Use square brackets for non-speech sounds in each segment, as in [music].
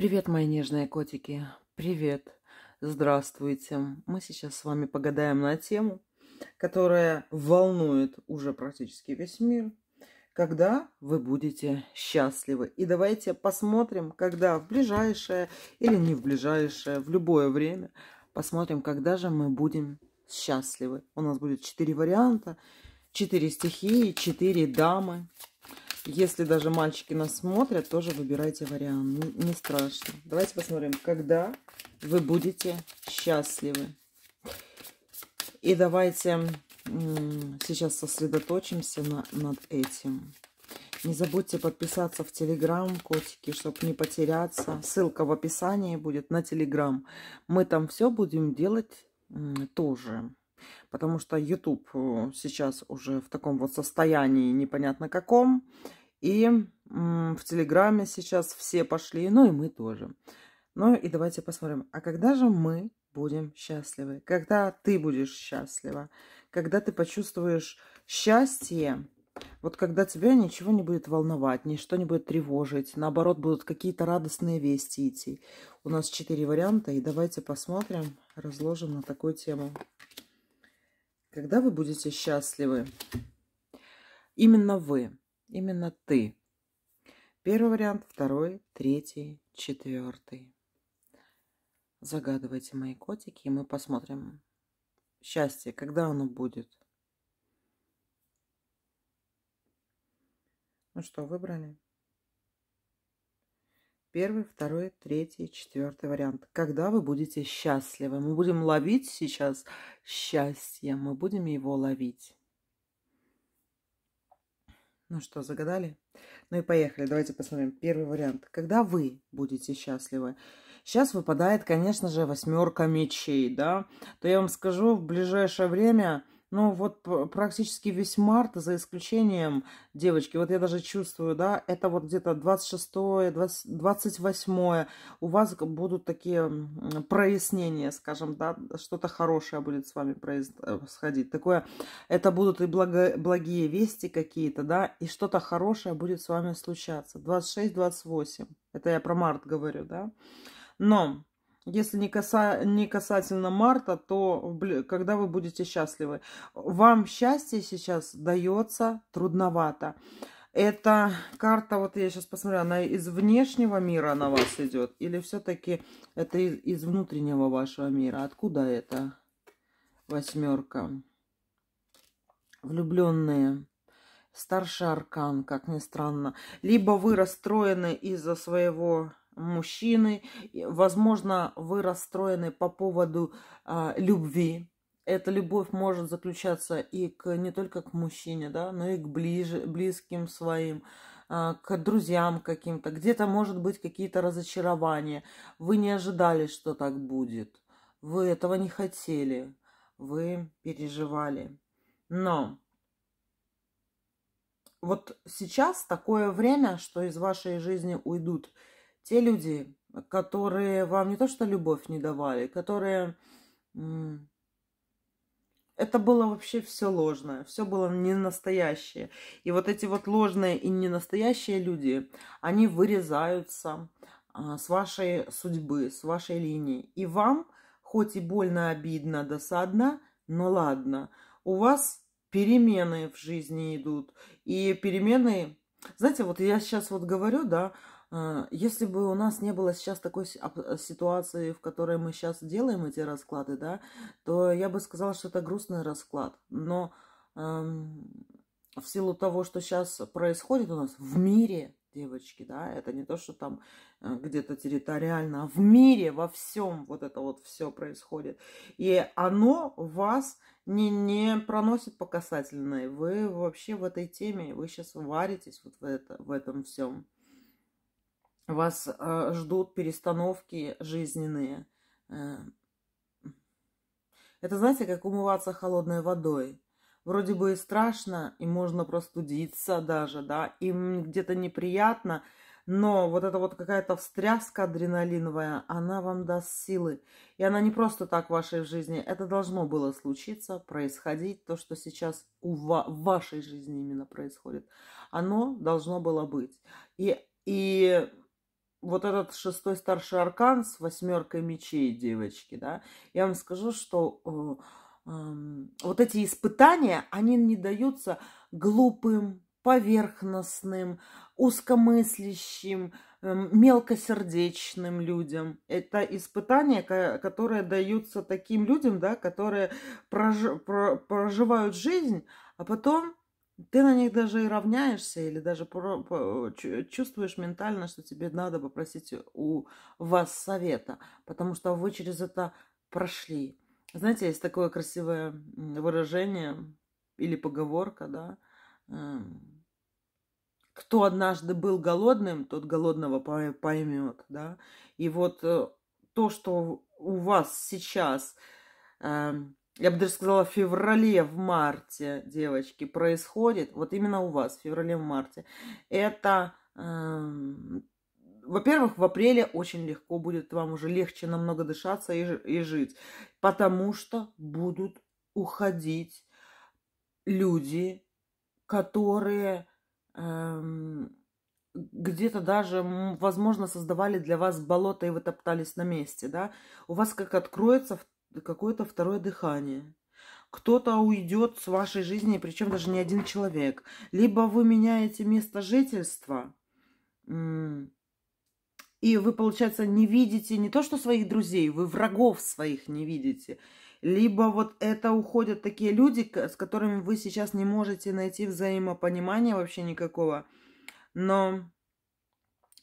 Привет, мои нежные котики. Привет. Здравствуйте. Мы сейчас с вами погадаем на тему, которая волнует уже практически весь мир. Когда вы будете счастливы. И давайте посмотрим, когда в ближайшее или не в ближайшее, в любое время, посмотрим, когда же мы будем счастливы. У нас будет четыре варианта, четыре стихии, четыре дамы. Если даже мальчики нас смотрят, тоже выбирайте вариант. Не страшно. Давайте посмотрим, когда вы будете счастливы. И давайте сейчас сосредоточимся на, над этим. Не забудьте подписаться в Телеграм, котики, чтобы не потеряться. Ссылка в описании будет на Телеграм. Мы там все будем делать тоже. Потому что YouTube э, сейчас уже в таком вот состоянии непонятно каком. И в Телеграме сейчас все пошли, ну и мы тоже. Ну и давайте посмотрим, а когда же мы будем счастливы? Когда ты будешь счастлива? Когда ты почувствуешь счастье? Вот когда тебя ничего не будет волновать, ничто не будет тревожить, наоборот, будут какие-то радостные вести идти. У нас четыре варианта, и давайте посмотрим, разложим на такую тему. Когда вы будете счастливы? Именно вы именно ты. Первый вариант, второй, третий, четвертый. Загадывайте мои котики, и мы посмотрим. Счастье, когда оно будет? Ну что, выбрали? Первый, второй, третий, четвертый вариант. Когда вы будете счастливы? Мы будем ловить сейчас счастье, мы будем его ловить. Ну что, загадали? Ну и поехали. Давайте посмотрим первый вариант. Когда вы будете счастливы? Сейчас выпадает, конечно же, восьмерка мечей, да? То я вам скажу, в ближайшее время ну, вот практически весь март, за исключением девочки, вот я даже чувствую, да, это вот где-то 26-е, 28-е, у вас будут такие прояснения, скажем, да, что-то хорошее будет с вами происходить. Э, Такое, это будут и благо, благие вести какие-то, да, и что-то хорошее будет с вами случаться. 26-28, это я про март говорю, да. Но если не, каса... не касательно марта, то когда вы будете счастливы? Вам счастье сейчас дается трудновато. Это карта, вот я сейчас посмотрю, она из внешнего мира на вас идет? Или все-таки это из, из внутреннего вашего мира? Откуда это? Восьмерка. Влюбленные. Старший аркан, как ни странно. Либо вы расстроены из-за своего мужчины. Возможно, вы расстроены по поводу а, любви. Эта любовь может заключаться и к, не только к мужчине, да, но и к ближе, близким своим, а, к друзьям каким-то. Где-то, может быть, какие-то разочарования. Вы не ожидали, что так будет. Вы этого не хотели. Вы переживали. Но вот сейчас такое время, что из вашей жизни уйдут те люди, которые вам не то что любовь не давали, которые... Это было вообще все ложное, все было не настоящее. И вот эти вот ложные и ненастоящие люди, они вырезаются а, с вашей судьбы, с вашей линии. И вам, хоть и больно, обидно, досадно, но ладно. У вас перемены в жизни идут. И перемены знаете, вот я сейчас вот говорю, да, а, если бы у нас не было сейчас такой э, ситуации, в которой мы сейчас делаем эти расклады, да, то я бы сказала, что это грустный расклад. Но эм, в силу того, что сейчас происходит у нас в мире, девочки, да, это не то, что там э, где-то территориально, а в мире, во всем вот это вот все происходит. И оно вас не, не проносит по касательной. Вы вообще в этой теме, вы сейчас варитесь вот в, это, в этом всем. Вас э, ждут перестановки жизненные. Э, это, знаете, как умываться холодной водой. Вроде бы и страшно, и можно простудиться даже, да, и где-то неприятно, но вот эта вот какая-то встряска адреналиновая, она вам даст силы. И она не просто так в вашей жизни. Это должно было случиться, происходить. То, что сейчас у ва- в вашей жизни именно происходит. Оно должно было быть. И, и вот этот шестой старший аркан с восьмеркой мечей, девочки, да, я вам скажу, что э, вот эти испытания, они не даются глупым, поверхностным, узкомыслящим, эм, мелкосердечным людям. Это испытания, которые даются таким людям, да, которые прож, проживают жизнь, а потом ты на них даже и равняешься, или даже чувствуешь ментально, что тебе надо попросить у вас совета, потому что вы через это прошли. Знаете, есть такое красивое выражение или поговорка, да, эм, кто однажды был голодным, тот голодного поймет, да. И вот э, то, что у вас сейчас эм, я бы даже сказала, в феврале, в марте, девочки, происходит, вот именно у вас, в феврале, в марте, это, э, во-первых, в апреле очень легко будет вам уже легче намного дышаться и, и жить, потому что будут уходить люди, которые э, где-то даже, возможно, создавали для вас болото и вы топтались на месте, да, у вас как откроется какое-то второе дыхание. Кто-то уйдет с вашей жизни, причем даже не один человек. Либо вы меняете место жительства, и вы, получается, не видите не то, что своих друзей, вы врагов своих не видите. Либо вот это уходят такие люди, с которыми вы сейчас не можете найти взаимопонимания вообще никакого, но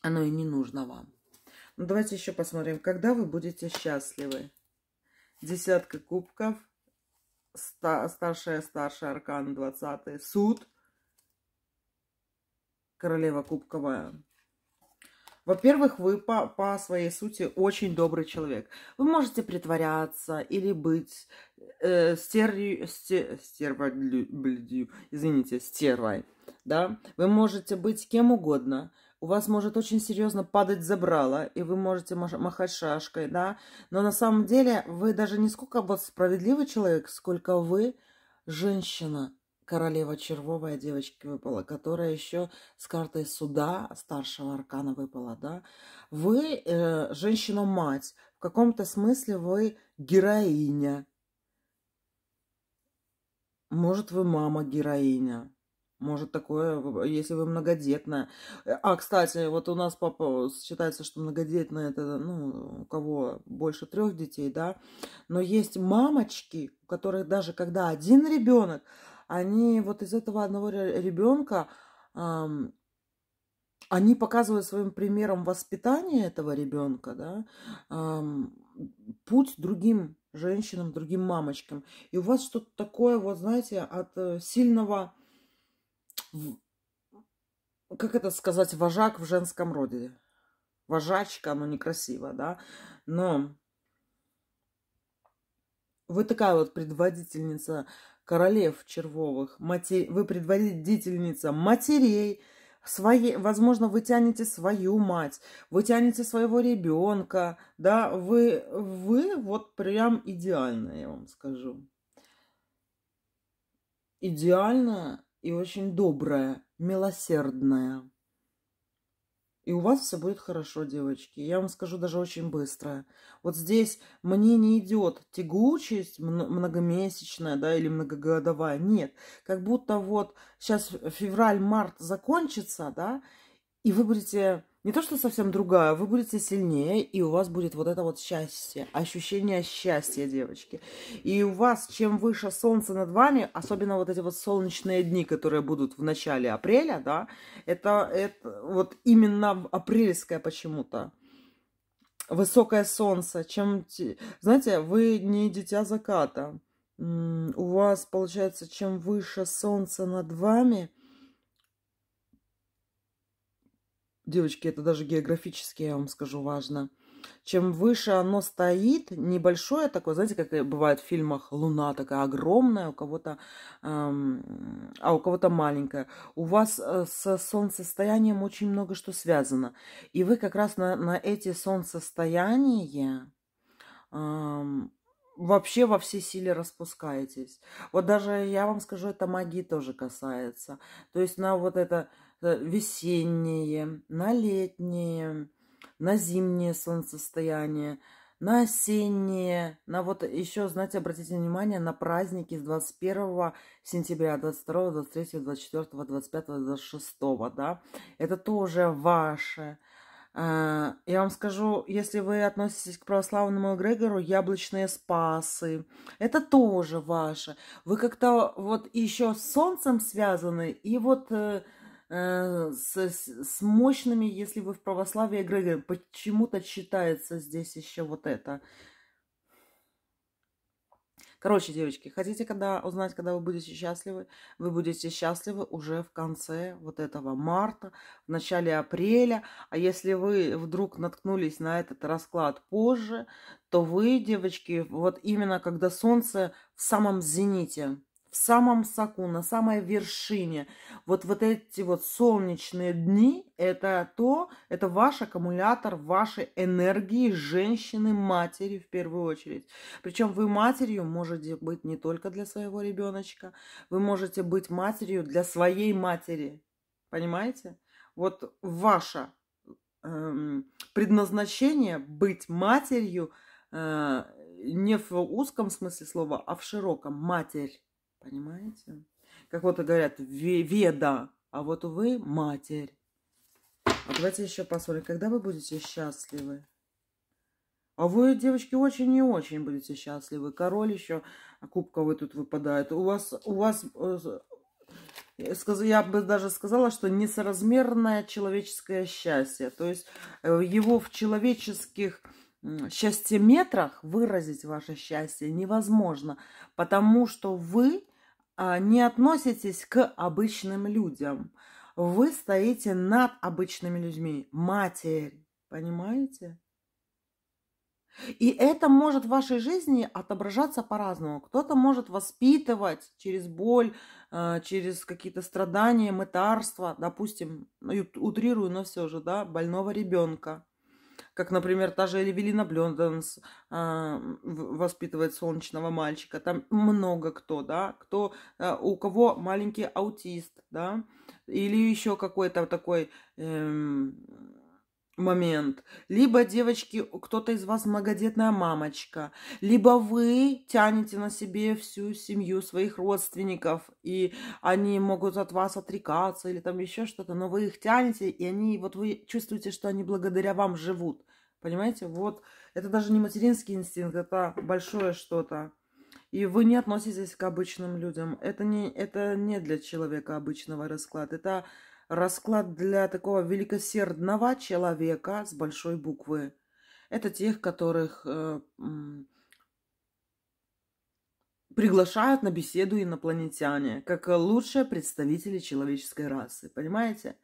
оно и не нужно вам. Ну, давайте еще посмотрим, когда вы будете счастливы десятка кубков, старшая, старшая аркан, двадцатый суд, королева кубковая. Во-первых, вы по, по своей сути очень добрый человек. Вы можете притворяться или быть э, стервью, стер, стерва, извините, стервой, да? Вы можете быть кем угодно – у вас может очень серьезно падать забрало, и вы можете махать шашкой, да, но на самом деле вы даже не сколько вот справедливый человек, сколько вы женщина, королева червовая девочки выпала, которая еще с картой суда старшего аркана выпала, да, вы э, женщина-мать, в каком-то смысле вы героиня, может, вы мама-героиня, может такое, если вы многодетная. Э, а, кстати, вот у нас папа считается, что многодетная это, ну, у кого больше трех детей, да. Но есть мамочки, у которых даже когда один ребенок, они вот из этого одного ребенка, эм, они показывают своим примером воспитания этого ребенка, да, эм, путь другим женщинам, другим мамочкам. И у вас что-то такое, вот знаете, от э, сильного как это сказать, вожак в женском роде. Вожачка, оно некрасиво, да. Но вы такая вот предводительница королев червовых, матери, вы предводительница матерей, свои возможно, вы тянете свою мать, вы тянете своего ребенка, да, вы, вы вот прям идеально, я вам скажу. Идеально и очень добрая, милосердная. И у вас все будет хорошо, девочки. Я вам скажу даже очень быстро. Вот здесь мне не идет тягучесть многомесячная, да, или многогодовая. Нет. Как будто вот сейчас февраль-март закончится, да, и вы будете не то, что совсем другая, вы будете сильнее, и у вас будет вот это вот счастье, ощущение счастья, девочки. И у вас, чем выше солнце над вами, особенно вот эти вот солнечные дни, которые будут в начале апреля, да, это, это вот именно апрельское почему-то. Высокое солнце, чем... Знаете, вы не дитя заката. У вас, получается, чем выше солнце над вами – девочки, это даже географически, я вам скажу, важно. Чем выше оно стоит, небольшое такое, знаете, как бывает в фильмах, луна такая огромная, у кого-то, эм, а у кого-то маленькая. У вас э, с солнцестоянием очень много что связано. И вы как раз на, на эти солнцестояния эм, вообще во все силе распускаетесь. Вот даже, я вам скажу, это магии тоже касается. То есть на вот это Э, весеннее на летнее на зимнее солнцестояние, на осеннее на вот еще, знаете, обратите внимание на праздники с 21 сентября, 22, 23, 24, 25, 26, да, это тоже ваше. Э, я вам скажу, если вы относитесь к православному эгрегору, яблочные спасы, это тоже ваше. Вы как-то вот еще с солнцем связаны, и вот э, Э, с, с мощными, если вы в православии эгрегорами. Почему-то считается здесь еще вот это. Короче, девочки, хотите когда узнать, когда вы будете счастливы? Вы будете счастливы уже в конце вот этого марта, в начале апреля. А если вы вдруг наткнулись на этот расклад позже, то вы, девочки, вот именно когда солнце в самом зените – в самом соку, на самой вершине. Вот, вот эти вот солнечные дни – это то, это ваш аккумулятор вашей энергии женщины, матери в первую очередь. Причем вы матерью можете быть не только для своего ребеночка, вы можете быть матерью для своей матери. Понимаете? Вот ваше эм, предназначение быть матерью э, не в узком смысле слова, а в широком. Матерь. Понимаете? Как вот говорят, веда, а вот вы матерь. А давайте еще посмотрим, когда вы будете счастливы. А вы, девочки, очень и очень будете счастливы. Король еще, а кубка вы тут выпадает. У вас, у вас, э, я бы даже сказала, что несоразмерное человеческое счастье. То есть э, его в человеческих счастье метрах выразить ваше счастье невозможно, потому что вы а, не относитесь к обычным людям. Вы стоите над обычными людьми. Матерь. Понимаете? И это может в вашей жизни отображаться по-разному. Кто-то может воспитывать через боль, а, через какие-то страдания, мытарства, допустим, ну, утрирую, но все же, да, больного ребенка как, например, та же Эвелина Блёнденс э, воспитывает солнечного мальчика, там много кто, да, кто, э, у кого маленький аутист, да, или еще какой-то такой э, момент. Либо, девочки, кто-то из вас многодетная мамочка, либо вы тянете на себе всю семью своих родственников, и они могут от вас отрекаться или там еще что-то, но вы их тянете, и они, вот вы чувствуете, что они благодаря вам живут. Понимаете? Вот это даже не материнский инстинкт, это большое что-то. И вы не относитесь к обычным людям. Это не, это не для человека обычного расклад. Это Расклад для такого великосердного человека с большой буквы. Это тех, которых э, приглашают на беседу инопланетяне, как лучшие представители человеческой расы. Понимаете?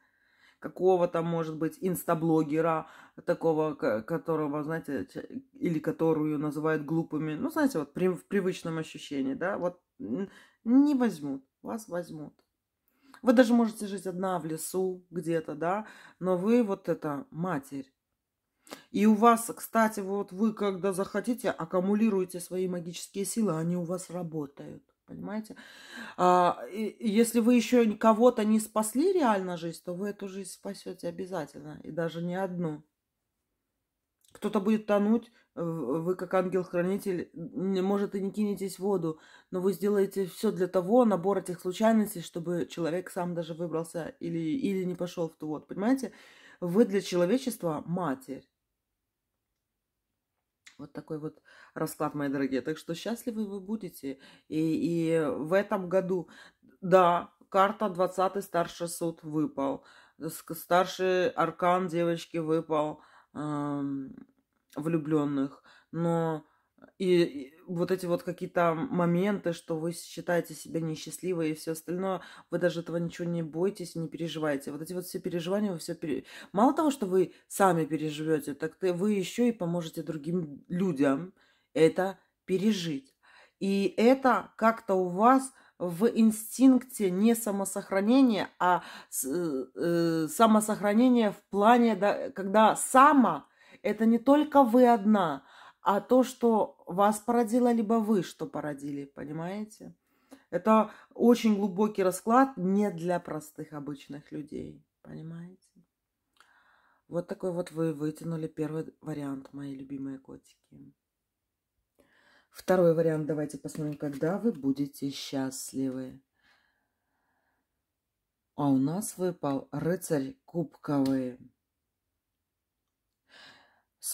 какого-то, может быть, инстаблогера, такого, которого, знаете, или которую называют глупыми. Ну, знаете, вот при, в привычном ощущении, да, вот не возьмут, вас возьмут. Вы даже можете жить одна в лесу где-то, да, но вы вот это матерь. И у вас, кстати, вот вы когда захотите, аккумулируете свои магические силы, они у вас работают. Понимаете? А, и, если вы еще кого-то не спасли реально жизнь, то вы эту жизнь спасете обязательно. И даже не одну. Кто-то будет тонуть вы как ангел-хранитель, может, и не кинетесь в воду, но вы сделаете все для того, набор этих случайностей, чтобы человек сам даже выбрался или, или не пошел в ту воду. Понимаете? Вы для человечества матерь. Вот такой вот расклад, мои дорогие. Так что счастливы вы будете. И, и в этом году, да, карта 20 старший суд выпал. Старший аркан девочки выпал. Эм влюбленных, но и, и вот эти вот какие-то моменты, что вы считаете себя несчастливой и все остальное, вы даже этого ничего не бойтесь, не переживаете. Вот эти вот все переживания, вы все пере... Мало того, что вы сами переживете, так ты, вы еще и поможете другим людям это пережить. И это как-то у вас в инстинкте не самосохранения, а э, самосохранение в плане, да, когда само это не только вы одна, а то, что вас породило, либо вы что породили, понимаете? Это очень глубокий расклад не для простых обычных людей, понимаете? Вот такой вот вы вытянули первый вариант, мои любимые котики. Второй вариант, давайте посмотрим, когда вы будете счастливы. А у нас выпал рыцарь кубковый.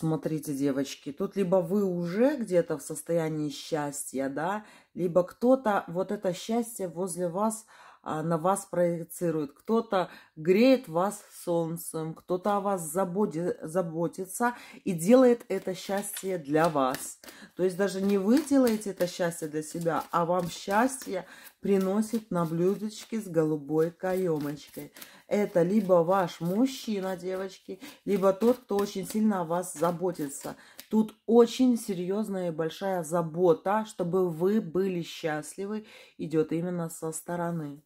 Смотрите, девочки, тут либо вы уже где-то в состоянии счастья, да, либо кто-то вот это счастье возле вас а, на вас проецирует. Кто-то греет вас солнцем, кто-то о вас заботи, заботится и делает это счастье для вас. То есть даже не вы делаете это счастье для себя, а вам счастье приносит на блюдечке с голубой каемочкой. Это либо ваш мужчина, девочки, либо тот, кто очень сильно о вас заботится. Тут очень серьезная и большая забота, чтобы вы были счастливы, идет именно со стороны.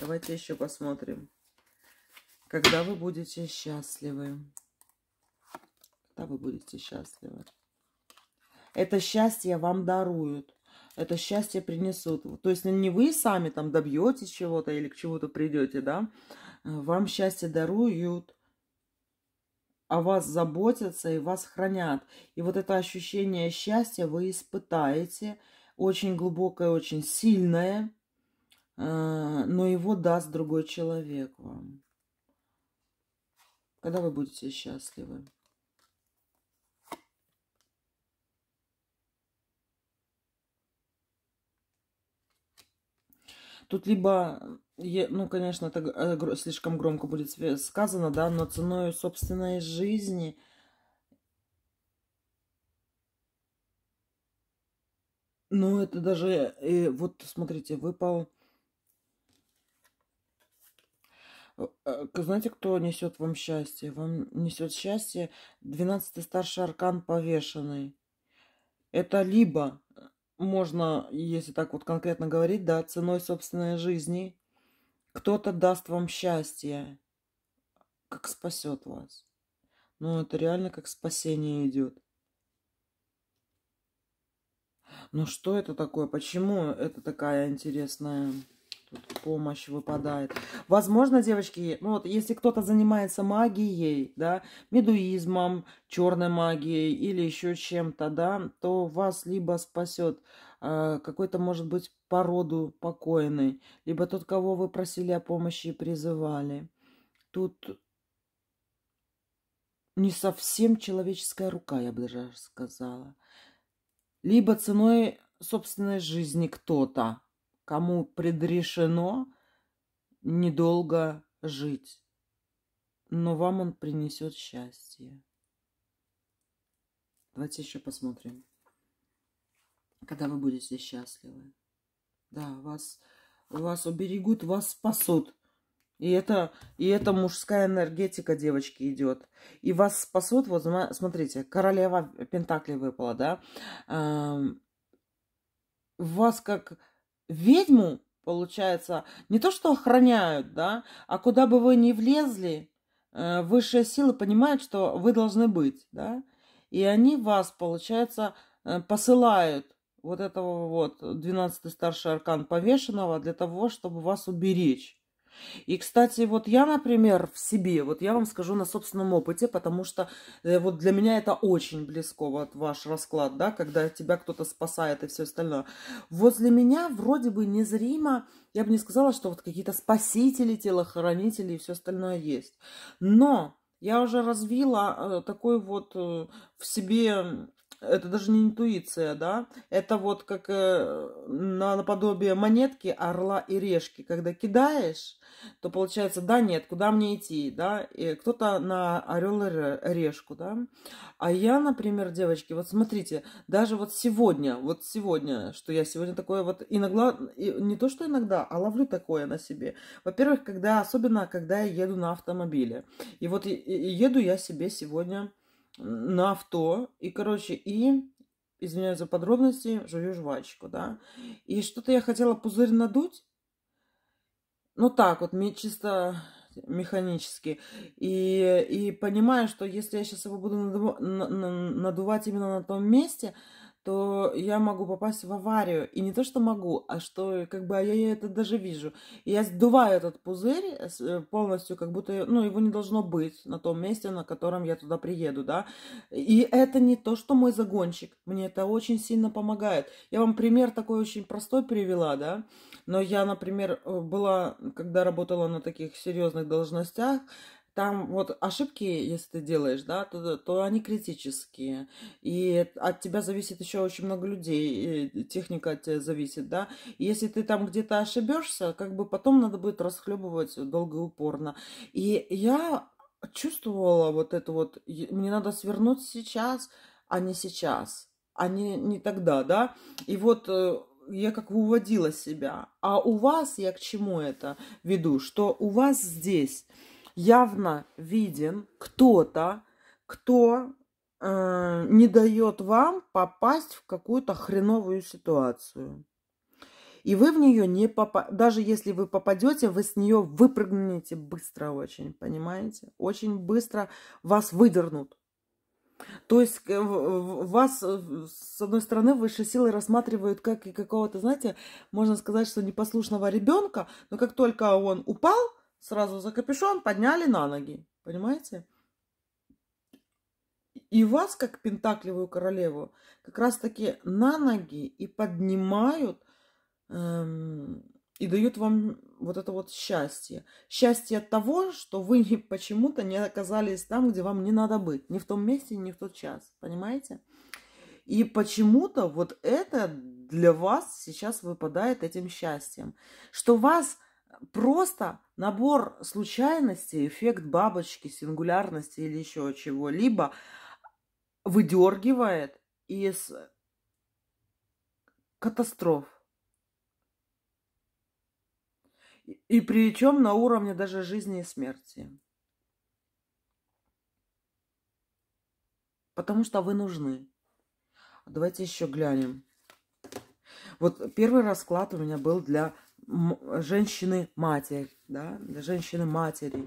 Давайте еще посмотрим. Когда вы будете счастливы. Когда вы будете счастливы. Это счастье вам даруют. Это счастье принесут. То есть не вы сами там добьетесь чего-то или к чему-то придете, да? Вам счастье даруют о вас заботятся и вас хранят. И вот это ощущение счастья вы испытаете, очень глубокое, очень сильное. Э, но его даст другой человек вам. Когда вы будете счастливы. Тут либо, ну, конечно, это э, слишком громко будет сказано, да, но ценой собственной жизни – Ну, это даже, э, вот смотрите, выпал Э, знаете, кто несет вам счастье? Вам несет счастье 12-й старший аркан повешенный. Это либо э, можно, если так вот конкретно говорить, да, ценой собственной жизни, кто-то даст вам счастье, как спасет вас. Но это реально как спасение идет. Но ну что это такое? Почему это такая интересная помощь выпадает. Возможно, девочки, ну вот если кто-то занимается магией, да, медуизмом, черной магией или еще чем-то, да, то вас либо спасет э, а, какой-то, может быть, породу роду покойный, либо тот, кого вы просили о помощи и призывали. Тут не совсем человеческая рука, я бы даже сказала. Либо ценой собственной жизни кто-то, кому предрешено недолго жить, но вам он принесет счастье. Давайте еще посмотрим, когда вы будете счастливы. Да, вас, вас уберегут, вас спасут. И это, и это мужская энергетика, девочки, идет. И вас спасут, вот смотрите, королева Пентакли выпала, да? Вас как ведьму, получается, не то что охраняют, да, а куда бы вы ни влезли, э, высшие силы понимают, что вы должны быть, да, и они вас, получается, э, посылают вот этого вот 12-й старший аркан повешенного для того, чтобы вас уберечь. И, кстати, вот я, например, в себе, вот я вам скажу на собственном опыте, потому что э, вот для меня это очень близко, вот ваш расклад, да, когда тебя кто-то спасает и все остальное. Возле меня вроде бы незримо, я бы не сказала, что вот какие-то спасители, телохранители и все остальное есть. Но я уже развила э, такой вот э, в себе это даже не интуиция, да, это вот как э, на, наподобие монетки орла и решки. Когда кидаешь, то получается, да, нет, куда мне идти, да, и кто-то на орел и решку, да. А я, например, девочки, вот смотрите, даже вот сегодня, вот сегодня, что я сегодня такое вот иногда, не то что иногда, а ловлю такое на себе. Во-первых, когда, особенно когда я еду на автомобиле. И вот еду я себе сегодня на авто. И, короче, и, извиняюсь за подробности, жую жвачку, да. И что-то я хотела пузырь надуть. Ну так вот, мне чисто механически. И, и понимаю, что если я сейчас его буду надувать именно на том месте, то я могу попасть в аварию. И не то, что могу, а что как бы а я, я это даже вижу. И я сдуваю этот пузырь э, э, полностью, как будто ну, его не должно быть на том месте, на котором я туда приеду, да. И это не то, что мой загонщик. Мне это очень сильно помогает. Я вам пример такой очень простой привела, да. Но я, например, э, была, когда работала на таких серьезных должностях, там вот ошибки, если ты делаешь, да, то, то они критические. И от тебя зависит еще очень много людей, и техника от тебя зависит, да. И если ты там где-то ошибешься, как бы потом надо будет расхлебывать долго и упорно. И я чувствовала вот это вот, мне надо свернуть сейчас, а не сейчас, а не, не тогда, да. И вот э, я как бы уводила себя. А у вас я к чему это веду? Что у вас здесь явно виден кто-то, кто э, не дает вам попасть в какую-то хреновую ситуацию. И вы в нее не попадете. Даже если вы попадете, вы с нее выпрыгнете быстро очень, понимаете? Очень быстро вас выдернут. То есть э, вас, э, с одной стороны, высшие силы рассматривают как и какого-то, знаете, можно сказать, что непослушного ребенка, но как только он упал, сразу за капюшон, подняли на ноги. Понимаете? И вас, как пентакливую королеву, как раз-таки на ноги и поднимают эм, и дают вам вот это вот счастье. Счастье от того, что вы [laughs] почему-то не оказались там, где вам не надо быть. Не в том месте, не в тот час. Понимаете? И почему-то вот это для вас сейчас выпадает этим счастьем. Что вас просто набор случайностей, эффект бабочки, сингулярности или еще чего-либо выдергивает из катастроф. И причем на уровне даже жизни и смерти. Потому что вы нужны. Давайте еще глянем. Вот первый расклад у меня был для женщины-матерь, да, для женщины-матери.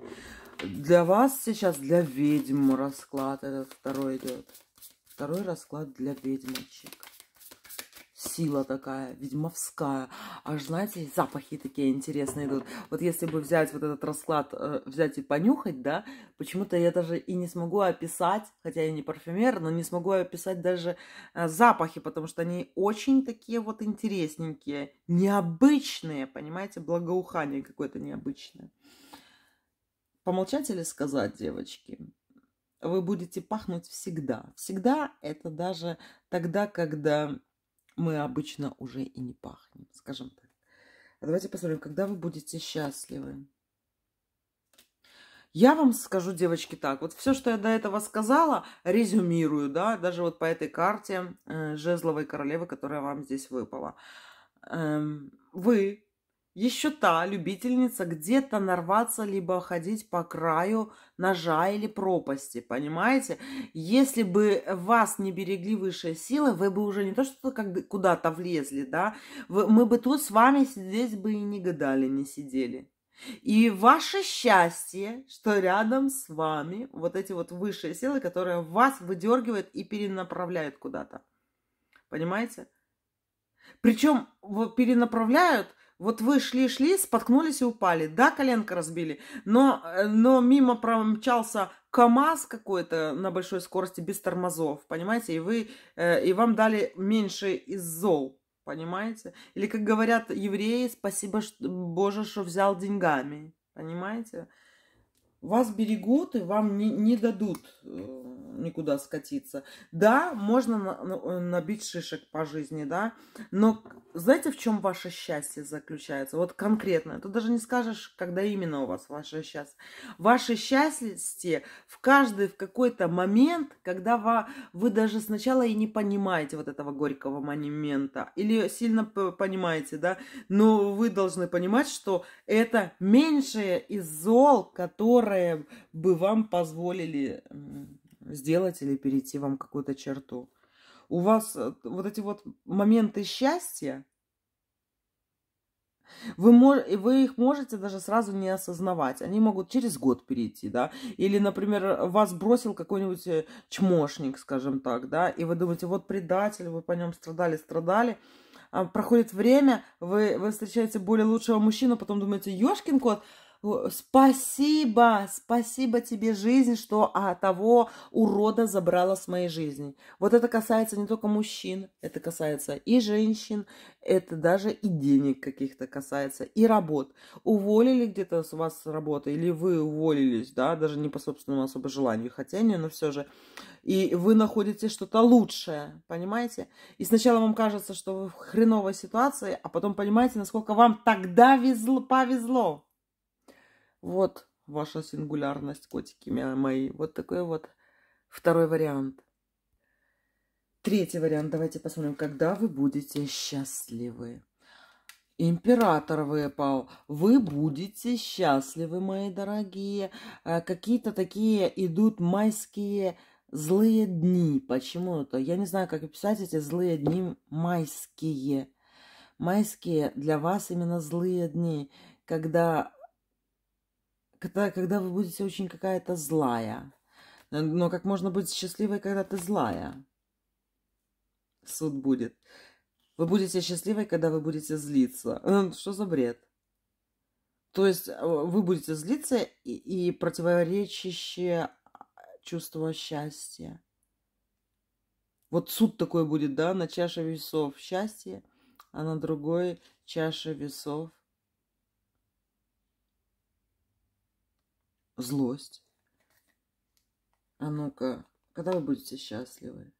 Для вас сейчас, для ведьм расклад этот второй идет. Второй расклад для ведьмочек сила такая, ведьмовская. Аж, знаете, запахи такие интересные идут. Вот если бы взять вот этот расклад, э, взять и понюхать, да, почему-то я даже и не смогу описать, хотя я не парфюмер, но не смогу описать даже э, запахи, потому что они очень такие вот интересненькие, необычные, понимаете, благоухание какое-то необычное. Помолчать или сказать, девочки? вы будете пахнуть всегда. Всегда это даже тогда, когда мы обычно уже и не пахнем, скажем так. А давайте посмотрим, когда вы будете счастливы. Я вам скажу, девочки, так, вот все, что я до этого сказала, резюмирую, да, даже вот по этой карте э, жезловой королевы, которая вам здесь выпала. Эм, вы еще та любительница где-то нарваться, либо ходить по краю ножа или пропасти, понимаете? Если бы вас не берегли высшие силы, вы бы уже не то что как бы куда-то влезли, да? Вы, мы бы тут с вами здесь бы и не гадали, не сидели. И ваше счастье, что рядом с вами вот эти вот высшие силы, которые вас выдергивают и перенаправляют куда-то. Понимаете? Причем перенаправляют вот вы шли-шли, споткнулись и упали. Да, коленка разбили, но, э, но мимо промчался КАМАЗ какой-то на большой скорости без тормозов, понимаете? И, вы, э, и вам дали меньше из зол, понимаете? Или, как говорят евреи, спасибо Боже, что взял деньгами, понимаете? вас берегут и вам не, не дадут э, никуда скатиться. Да, можно на, э, набить шишек по жизни, да, но знаете, в чем ваше счастье заключается? Вот конкретно, ты даже не скажешь, когда именно у вас ваше счастье. Ваше счастье в каждый, в какой-то момент, когда вы, вы даже сначала и не понимаете вот этого горького монумента, или сильно понимаете, да, но вы должны понимать, что это меньшее из зол, которое которые бы вам позволили сделать или перейти вам какую-то черту. У вас э, вот эти вот моменты счастья, вы, мож, вы их можете даже сразу не осознавать. Они могут через год перейти, да. Или, например, вас бросил какой-нибудь э, чмошник, скажем так, да, и вы думаете, вот предатель, вы по нем страдали, страдали. А проходит время, вы, вы встречаете более лучшего мужчину, потом думаете, ёшкин кот, Спасибо, спасибо тебе, жизнь, что а, того урода забрала с моей жизни. Вот это касается не только мужчин, это касается и женщин, это даже и денег каких-то касается, и работ. Уволили где-то с вас работы, или вы уволились, да, даже не по собственному особо желанию, и хотению, но все же. И вы находите что-то лучшее, понимаете? И сначала вам кажется, что вы в хреновой ситуации, а потом понимаете, насколько вам тогда везло, повезло. Вот ваша сингулярность, котики мои. Вот такой вот второй вариант. Третий вариант. Давайте посмотрим, когда вы будете счастливы. Император выпал. Вы будете счастливы, мои дорогие. Э, какие-то такие идут майские злые дни. Почему-то. Я не знаю, как описать эти злые дни майские. Майские для вас именно злые дни, когда когда, когда вы будете очень какая-то злая. Э, но как можно быть счастливой, когда ты злая? Суд будет. Вы будете счастливой, когда вы будете злиться. Э, что за бред? То есть э, вы будете злиться и, и противоречащее а, чувство счастья. Вот суд такой будет, да, на чаше весов счастье, а на другой чаше весов злость. А ну-ка, когда вы будете счастливы?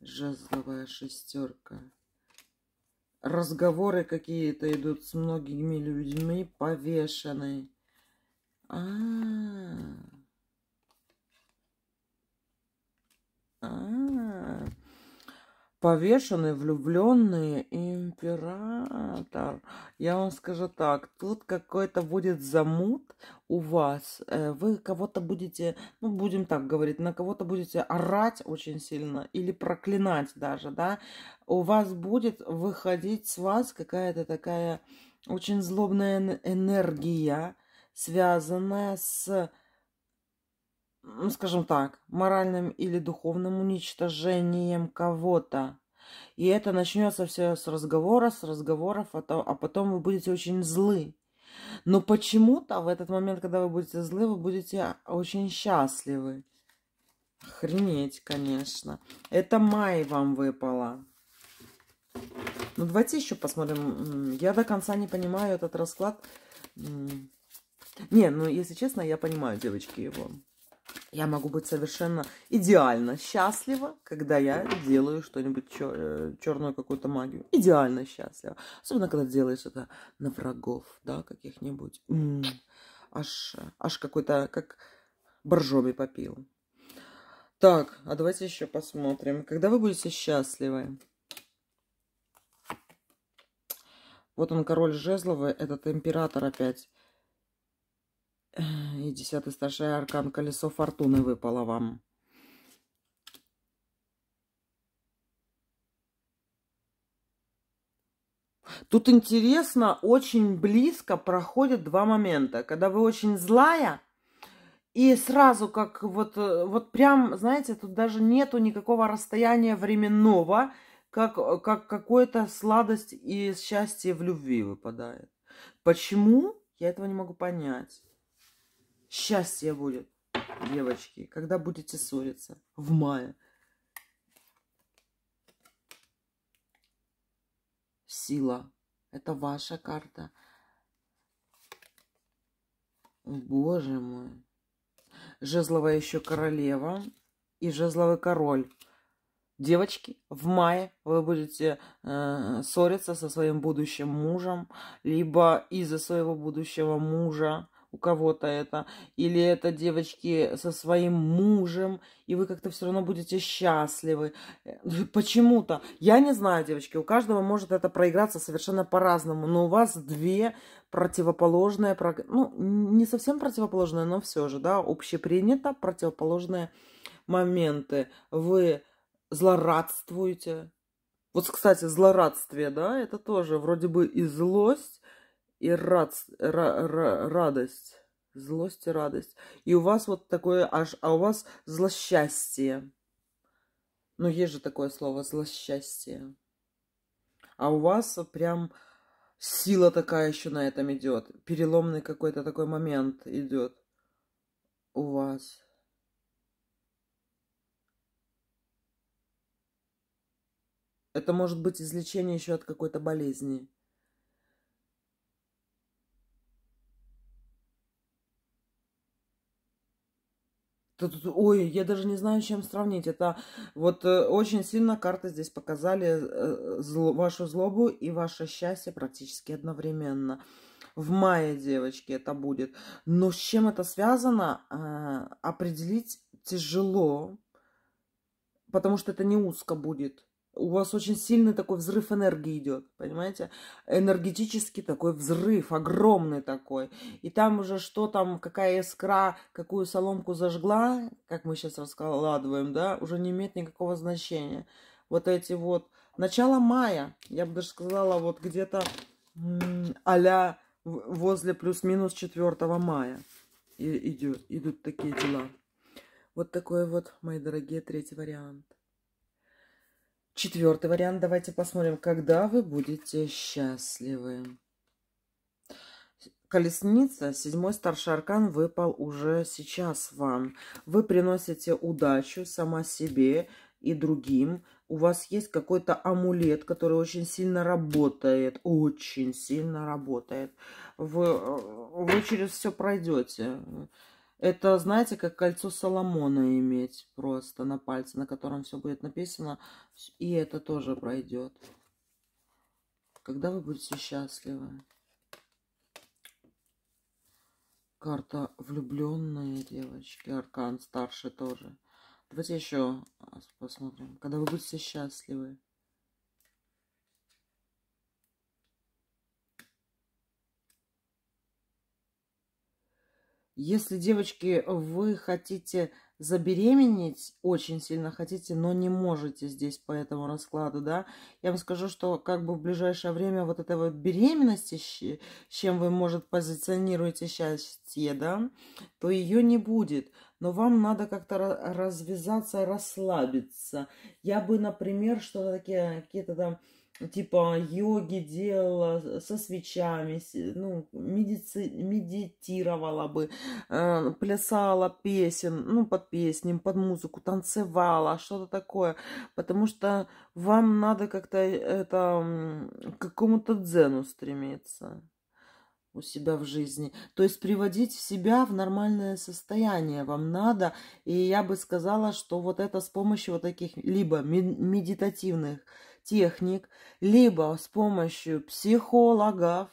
Жезловая шестерка. Разговоры какие-то идут с многими людьми, повешены. А, -а, -а. а, -а повешенный, влюбленный император. Я вам скажу так, тут какой-то будет замут у вас. Э, вы кого-то будете, ну, будем так говорить, на кого-то будете орать очень сильно или проклинать даже, да. У вас будет выходить с вас какая-то такая очень злобная энергия, связанная с скажем так, моральным или духовным уничтожением кого-то. И это начнется все с разговора, с разговоров, а, то, а потом вы будете очень злы. Но почему-то в этот момент, когда вы будете злы, вы будете очень счастливы. Охренеть, конечно. Это май вам выпало. Ну, давайте еще посмотрим. Я до конца не понимаю этот расклад. Не, ну, если честно, я понимаю, девочки, его я могу быть совершенно идеально счастлива, когда я делаю что-нибудь чер э, черную какую-то магию. Идеально счастлива. Особенно, когда делаешь это на врагов, да, каких-нибудь. Аж, аж какой-то, как боржоми попил. Так, а давайте еще посмотрим. Когда вы будете счастливы? Вот он, король жезловый, этот император опять. И десятый старший аркан колесо фортуны выпало вам. Тут интересно, очень близко проходят два момента. Когда вы очень злая, и сразу как вот, вот прям, знаете, тут даже нету никакого расстояния временного, как, как какое-то сладость и счастье в любви выпадает. Почему? Я этого не могу понять. Счастье будет, девочки, когда будете ссориться в мае. Сила. Это ваша карта. Боже мой. Жезловая еще королева и жезловый король. Девочки, в мае вы будете э, ссориться со своим будущим мужем, либо из-за своего будущего мужа, у кого-то это, или это девочки со своим мужем, и вы как-то все равно будете счастливы. Э, ну почему-то. Я не знаю, девочки, у каждого может это проиграться совершенно по-разному, но у вас две противоположные, ну, не совсем противоположные, но все же, да, общепринято противоположные моменты. Вы злорадствуете. Вот, кстати, злорадствие, да, это тоже вроде бы и злость, и рад, ра, ра, радость. Злость и радость. И у вас вот такое аж... А у вас злосчастье. Ну, есть же такое слово злосчастье. А у вас прям сила такая еще на этом идет. Переломный какой-то такой момент идет у вас. Это может быть излечение еще от какой-то болезни. Ой, я даже не знаю, чем сравнить. Это вот э, очень сильно карты здесь показали э, э, зло, вашу злобу и ваше счастье практически одновременно. В мае, девочки, это будет. Но с чем это связано, а, определить тяжело, потому что это не узко будет у вас очень сильный такой взрыв энергии идет, понимаете? Энергетический такой взрыв, огромный такой. И там уже что там, какая искра, какую соломку зажгла, как мы сейчас раскладываем, да, уже не имеет никакого значения. Вот эти вот, начало мая, я бы даже сказала, вот где-то а возле плюс-минус 4 мая идет, идут такие дела. Вот такой вот, мои дорогие, третий вариант. Четвертый вариант. Давайте посмотрим, когда вы будете счастливы. Колесница, седьмой старший аркан, выпал уже сейчас вам. Вы приносите удачу сама себе и другим. У вас есть какой-то амулет, который очень сильно работает. Очень сильно работает. Вы, э, вы через все пройдете. Это, знаете, как кольцо Соломона иметь просто на пальце, на котором все будет написано, и это тоже пройдет. Когда вы будете счастливы? Карта влюбленные девочки, аркан старше тоже. Давайте еще посмотрим. Когда вы будете счастливы? Если, девочки, вы хотите забеременеть, очень сильно хотите, но не можете здесь по этому раскладу, да, я вам скажу, что как бы в ближайшее время вот этой вот беременности, с чем вы, может, позиционируете счастье, да, то ее не будет. Но вам надо как-то развязаться, расслабиться. Я бы, например, что-то такие, какие-то там... Да, типа йоги делала со свечами, ну, медици... медитировала бы, э, плясала песен, ну, под песням, под музыку, танцевала, что-то такое. Потому что вам надо как-то э, это к какому-то дзену стремиться у себя в жизни. То есть приводить себя в нормальное состояние вам надо. И я бы сказала, что вот это с помощью вот таких либо медитативных техник, либо с помощью психологов,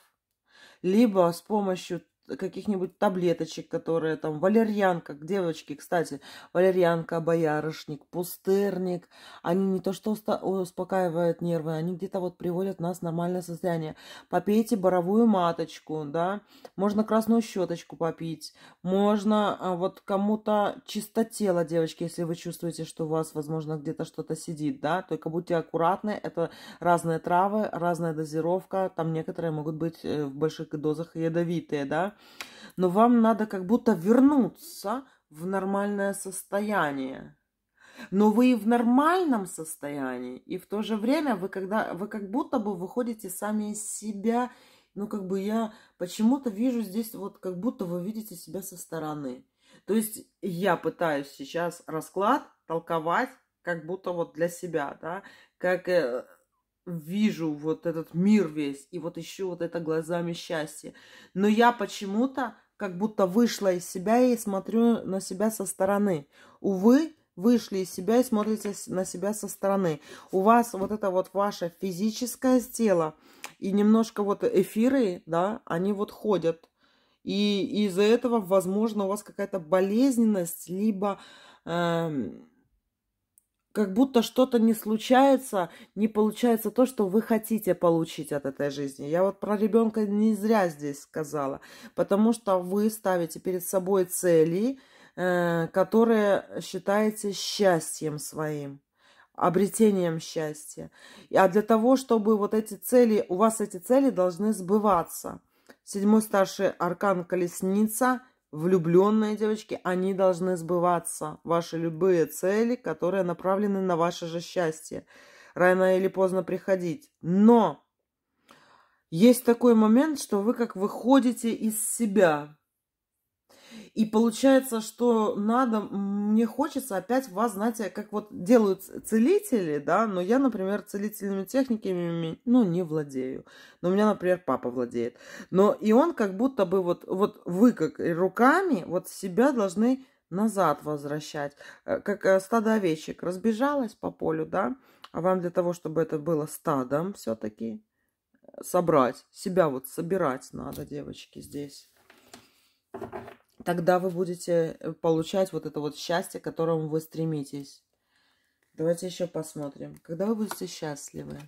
либо с помощью каких-нибудь таблеточек, которые там, валерьянка, девочки, кстати, валерьянка, боярышник, пустырник, они не то что успокаивают нервы, они где-то вот приводят нас в нормальное состояние. Попейте боровую маточку, да, можно красную щеточку попить, можно а, вот кому-то чистотело, девочки, если вы чувствуете, что у вас, возможно, где-то что-то сидит, да, только будьте аккуратны, это разные травы, разная дозировка, там некоторые могут быть э, в больших дозах ядовитые, да, но вам надо как будто вернуться в нормальное состояние. Но вы и в нормальном состоянии, и в то же время вы, когда, вы как будто бы выходите сами из себя. Ну, как бы я почему-то вижу здесь вот как будто вы видите себя со стороны. То есть я пытаюсь сейчас расклад толковать как будто вот для себя, да, как э, вижу вот этот мир весь, и вот ищу вот это глазами счастья. Но я почему-то как будто вышла из себя и смотрю на себя со стороны. Увы, вышли из себя и смотрите на себя со стороны. У вас вот это вот ваше физическое тело и немножко вот эфиры, да, они вот ходят. И из-за этого, возможно, у вас какая-то болезненность, либо... Э, как будто что-то не случается, не получается то, что вы хотите получить от этой жизни. Я вот про ребенка не зря здесь сказала, потому что вы ставите перед собой цели, э, которые считаете счастьем своим обретением счастья. А для того, чтобы вот эти цели, у вас эти цели должны сбываться. Седьмой старший аркан колесница – влюбленные девочки, они должны сбываться. Ваши любые цели, которые направлены на ваше же счастье. Рано или поздно приходить. Но есть такой момент, что вы как выходите из себя. И получается, что надо, мне хочется опять вас, знаете, как вот делают целители, да, но я, например, целительными техниками, ну, не владею. Но у меня, например, папа владеет. Но и он как будто бы вот, вот вы как руками вот себя должны назад возвращать. Э, как э, стадо овечек разбежалось по полю, да, а вам для того, чтобы это было стадом все-таки, собрать, себя вот собирать надо, девочки, здесь тогда вы будете э, получать вот это вот счастье, к которому вы стремитесь. Давайте еще посмотрим. Когда вы будете счастливы?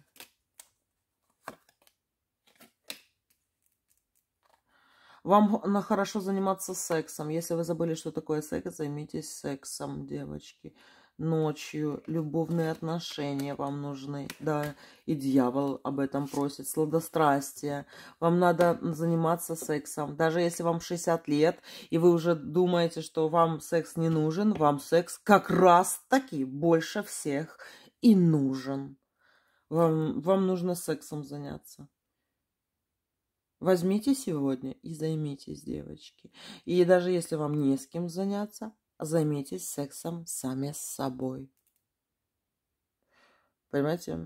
Вам на хорошо заниматься сексом. Если вы забыли, что такое секс, займитесь сексом, девочки. Девочки ночью, любовные отношения вам нужны, да, и дьявол об этом просит, сладострастие. Вам надо заниматься сексом. Даже если вам 60 лет, и вы уже думаете, что вам секс не нужен, вам секс как раз таки больше всех и нужен. Вам, вам нужно сексом заняться. Возьмите сегодня и займитесь, девочки. И даже если вам не с кем заняться, займитесь сексом сами с собой. Понимаете?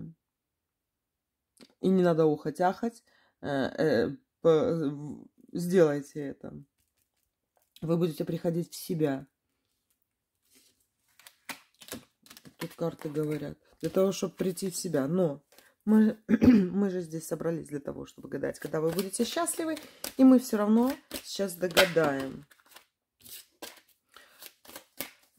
И не надо ухотяхать. Э, э, сделайте это. Вы будете приходить в себя. Тут карты говорят. Для того, чтобы прийти в себя. Но мы, [clears throat] мы же здесь собрались для того, чтобы гадать, когда вы будете счастливы. И мы все равно сейчас догадаем.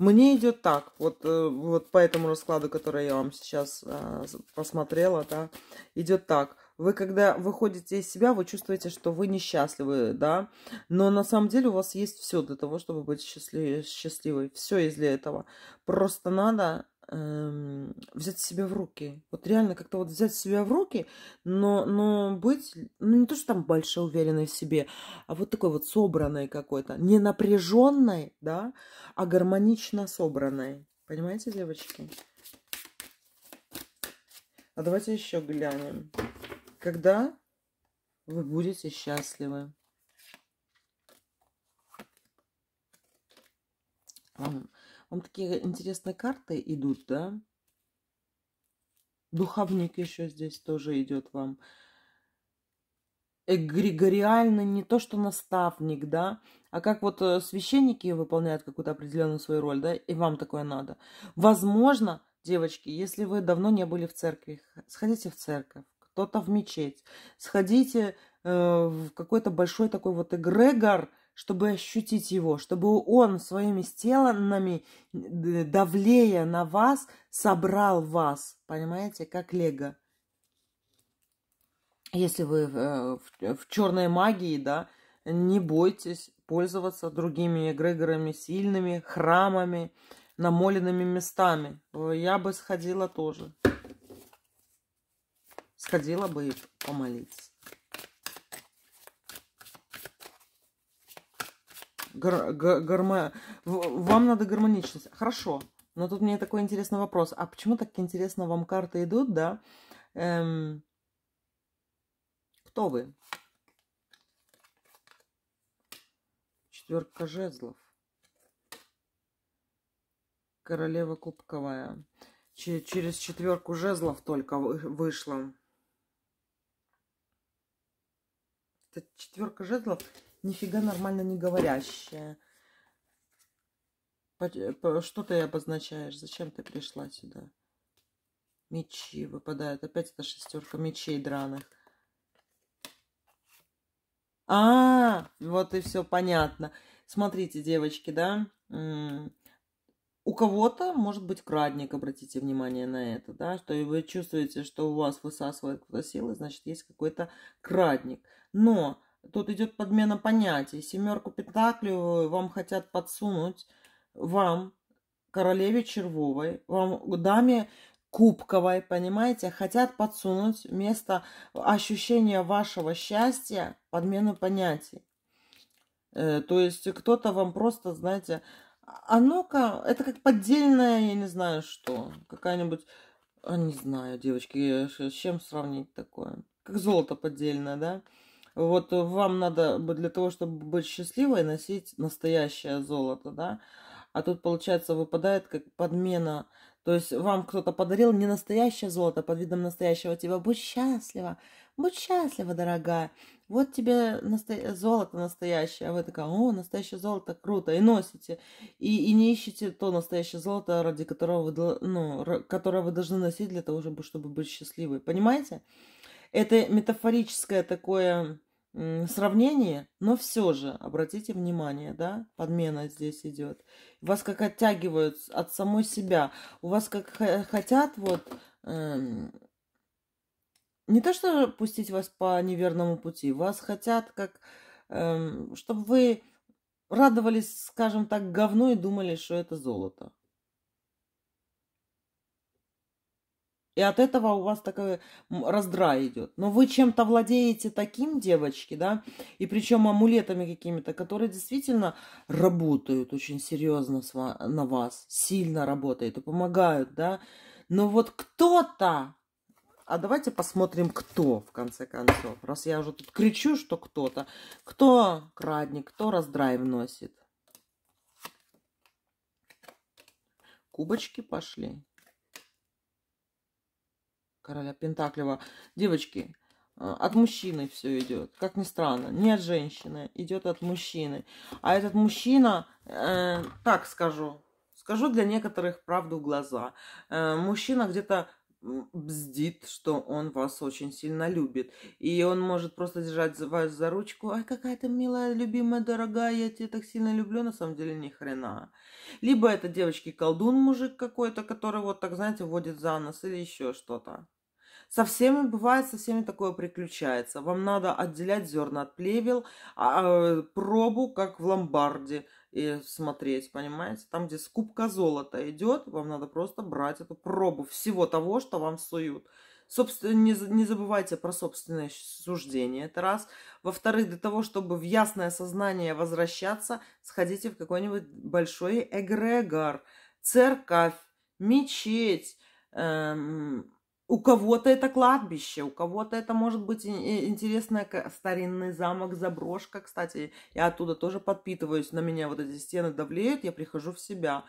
Мне идет так, вот, э, вот по этому раскладу, который я вам сейчас э, посмотрела, да, идет так. Вы, когда выходите из себя, вы чувствуете, что вы несчастливы, да, но на самом деле у вас есть все для того, чтобы быть счастливой, счастливой. Все есть для этого. Просто надо Эм, взять себя в руки. Вот реально как-то вот взять себя в руки, но, но быть, ну не то, что там больше уверенной в себе, а вот такой вот собранной какой-то, не напряженной, да, а гармонично собранной. Понимаете, девочки? А давайте еще глянем. Когда вы будете счастливы? Вам вам такие интересные карты идут, да? Духовник еще здесь тоже идет вам. Эгрегориально не то, что наставник, да? А как вот э, священники выполняют какую-то определенную свою роль, да? И вам такое надо. Возможно, девочки, если вы давно не были в церкви, сходите в церковь, кто-то в мечеть, сходите э, в какой-то большой такой вот эгрегор, чтобы ощутить его, чтобы он своими стенами, давлея на вас, собрал вас, понимаете, как лего. Если вы э, в, в черной магии, да, не бойтесь пользоваться другими эгрегорами сильными, храмами, намоленными местами. Я бы сходила тоже. Сходила бы и помолиться. Гар гарма... Вам надо гармоничность. Хорошо. Но тут мне такой интересный вопрос. А почему так интересно вам карты идут, да? Эм... Кто вы? Четверка жезлов. Королева кубковая. Ч через четверку жезлов только вы вышла. Это четверка жезлов нифига нормально не говорящая. Что ты обозначаешь? Зачем ты пришла сюда? Мечи выпадают. Опять эта шестерка мечей драных. А, -а, -а вот и все понятно. Смотрите, девочки, да? У кого-то может быть крадник, обратите внимание на это, да, что вы чувствуете, что у вас высасывает кто-то силы, значит, есть какой-то крадник. Но Тут идет подмена понятий. Семерку пентаклей вам хотят подсунуть, вам, королеве червовой, вам, даме кубковой, понимаете, хотят подсунуть вместо ощущения вашего счастья подмену понятий. Э, то есть кто-то вам просто, знаете, а ну-ка, это как поддельное, я не знаю что, какая-нибудь, а, не знаю, девочки, э, с чем сравнить такое? Как золото поддельное, да? Вот э, вам надо бы для того, чтобы быть счастливой, носить настоящее золото, да. А тут, получается, выпадает как подмена. То есть вам кто-то подарил не настоящее золото а под видом настоящего тебя. Будь счастлива, будь счастлива, дорогая. Вот тебе насто... золото настоящее. А вы такая, о, настоящее золото, круто. И носите. И, и не ищите то настоящее золото, ради которого вы, ну, которое вы должны носить для того, чтобы, чтобы быть счастливой. Понимаете? Это метафорическое такое Сравнение, но все же, обратите внимание, да, подмена здесь идет. Вас как оттягивают от самой себя. У вас как хотят вот... Эм, не то, что пустить вас по неверному пути, вас хотят как... Эм, чтобы вы радовались, скажем так, говну и думали, что это золото. И от этого у вас такая раздра идет. Но вы чем-то владеете таким, девочки, да, и причем амулетами какими-то, которые действительно работают очень серьезно на вас, сильно работают и помогают, да. Но вот кто-то, а давайте посмотрим, кто, в конце концов, раз я уже тут кричу, что кто-то, кто крадник, кто раздрай вносит. Кубочки пошли короля Пентаклева. Девочки, э, от мужчины все идет, как ни странно, не от женщины, идет от мужчины. А этот мужчина, э, так скажу, скажу для некоторых правду в глаза, э, мужчина где-то бздит, что он вас очень сильно любит. И он может просто держать вас за ручку. Ай, какая ты милая, любимая, дорогая, я тебя так сильно люблю. На самом деле, ни хрена. Либо это девочки-колдун мужик какой-то, который вот так, знаете, вводит за нос или еще что-то. Со всеми бывает, со всеми такое приключается. Вам надо отделять зерна от плевел, а, а, пробу, как в ломбарде – и смотреть, понимаете? Там, где скупка золота идет, вам надо просто брать эту пробу всего того, что вам суют. Собственно, не, не забывайте про собственное суждение, это раз. Во-вторых, для того, чтобы в ясное сознание возвращаться, сходите в какой-нибудь большой эгрегор, церковь, мечеть, эм, у кого-то это кладбище, у кого-то это может быть э, интересный старинный замок, заброшка, кстати. Я оттуда тоже подпитываюсь, на меня вот эти стены давлеют, я прихожу в себя.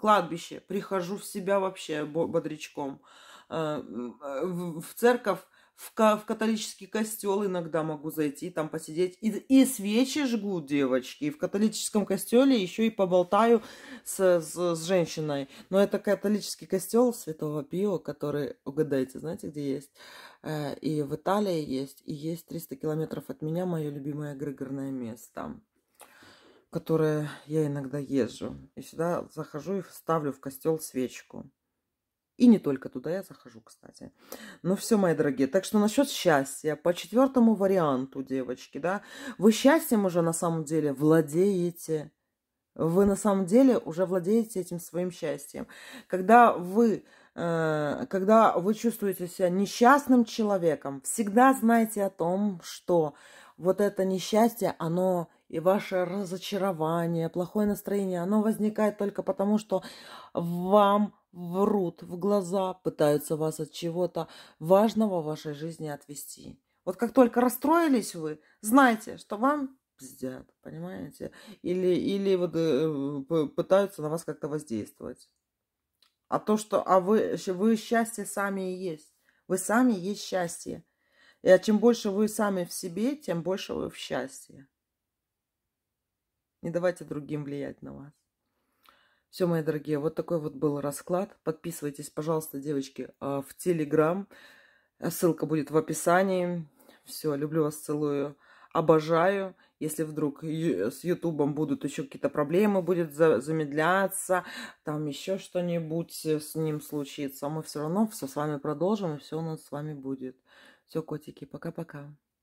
Кладбище, прихожу в себя вообще бодрячком. Э, э, в церковь в, ка- в католический костел иногда могу зайти, там посидеть. И, и свечи жгут девочки. И в католическом костеле еще и поболтаю с, с, с женщиной. Но это католический костел Святого Пио, который, угадайте, знаете, где есть? Э, и в Италии есть, и есть 300 километров от меня мое любимое эгрегорное место которое я иногда езжу. И сюда захожу и ставлю в костел свечку. И не только туда я захожу, кстати. Ну все, мои дорогие, так что насчет счастья. По четвертому варианту, девочки, да, вы счастьем уже на самом деле владеете. Вы на самом деле уже владеете этим своим счастьем. Когда вы э, когда вы чувствуете себя несчастным человеком, всегда знайте о том, что вот это несчастье, оно и ваше разочарование, плохое настроение, оно возникает только потому, что вам врут в глаза, пытаются вас от чего-то важного в вашей жизни отвести. Вот как только расстроились вы, знайте, что вам пиздят, понимаете? Или, или вот э, пытаются на вас как-то воздействовать. А то, что а вы, вы счастье сами и есть. Вы сами есть счастье. И а чем больше вы сами в себе, тем больше вы в счастье. Не давайте другим влиять на вас. Все, мои дорогие, вот такой вот был расклад. Подписывайтесь, пожалуйста, девочки, а, в Телеграм. Ссылка будет в описании. Все, люблю вас, целую, обожаю. Если вдруг с Ютубом будут еще какие-то проблемы, будет замедляться, там еще что-нибудь с ним случится, мы все равно все с вами продолжим, и все у нас с вами будет. Все, котики, пока-пока.